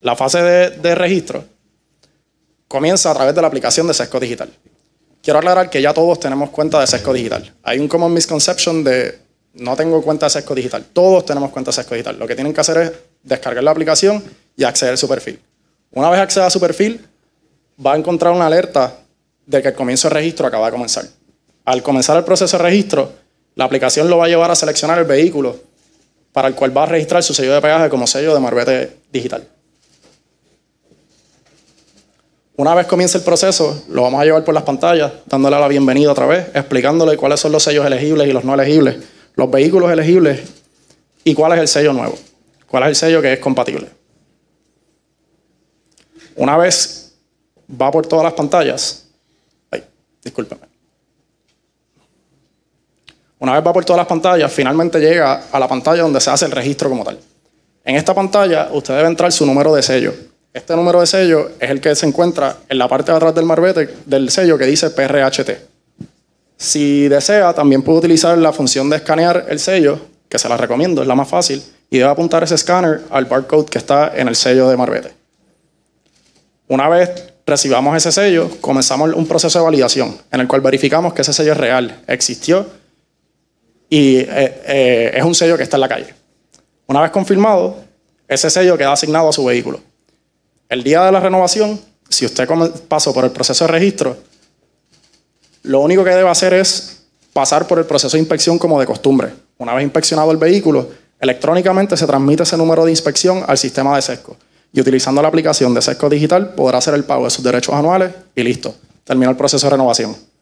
La fase de, registro comienza a través de la aplicación de Sesco Digital. Quiero aclarar que ya todos tenemos cuenta de Sesco Digital. Hay un common misconception de no tengo cuenta de Sesco Digital. Todos tenemos cuenta de Sesco Digital. Lo que tienen que hacer es descargar la aplicación y acceder a su perfil. Una vez acceda a su perfil, va a encontrar una alerta de que el comienzo de registro acaba de comenzar. Al comenzar el proceso de registro, la aplicación lo va a llevar a seleccionar el vehículo para el cual va a registrar su sello de peaje como sello de marbete digital. Una vez comienza el proceso, lo vamos a llevar por las pantallas, dándole la bienvenida otra vez, explicándole cuáles son los sellos elegibles y los no elegibles, los vehículos elegibles y cuál es el sello nuevo, cuál es el sello que es compatible. Una vez va por todas las pantallas, ay, discúlpame. Una vez va por todas las pantallas, finalmente llega a la pantalla donde se hace el registro como tal. En esta pantalla, usted debe entrar su número de sello. Este número de sello es el que se encuentra en la parte de atrás del marbete del sello que dice PRHT. Si desea, también puede utilizar la función de escanear el sello, que se la recomiendo, es la más fácil, y debe apuntar ese escáner al barcode que está en el sello de marbete. Una vez recibamos ese sello, comenzamos un proceso de validación en el cual verificamos que ese sello es real, existió y eh, eh, es un sello que está en la calle. Una vez confirmado, ese sello queda asignado a su vehículo. El día de la renovación, si usted pasó por el proceso de registro, lo único que debe hacer es pasar por el proceso de inspección como de costumbre. Una vez inspeccionado el vehículo, electrónicamente se transmite ese número de inspección al sistema de SESCO. Y utilizando la aplicación de SESCO Digital podrá hacer el pago de sus derechos anuales y listo. Termina el proceso de renovación.